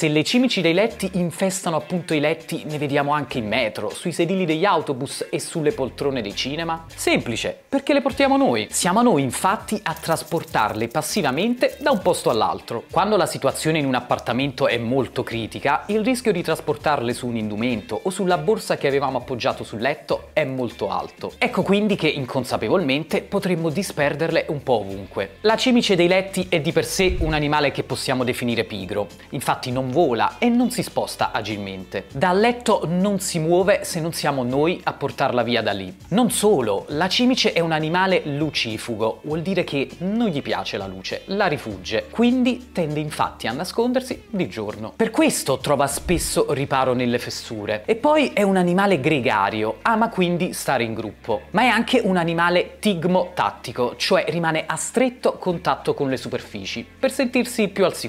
Se le cimici dei letti infestano appunto i letti, ne vediamo anche in metro, sui sedili degli autobus e sulle poltrone dei cinema? Semplice, perché le portiamo noi. Siamo noi infatti a trasportarle passivamente da un posto all'altro. Quando la situazione in un appartamento è molto critica, il rischio di trasportarle su un indumento o sulla borsa che avevamo appoggiato sul letto è molto alto. Ecco quindi che inconsapevolmente potremmo disperderle un po' ovunque. La cimice dei letti è di per sé un animale che possiamo definire pigro. Infatti non vola e non si sposta agilmente. Dal letto non si muove se non siamo noi a portarla via da lì. Non solo, la cimice è un animale lucifugo, vuol dire che non gli piace la luce, la rifugge, quindi tende infatti a nascondersi di giorno. Per questo trova spesso riparo nelle fessure. E poi è un animale gregario, ama quindi stare in gruppo, ma è anche un animale tigmo tattico, cioè rimane a stretto contatto con le superfici, per sentirsi più al sicuro.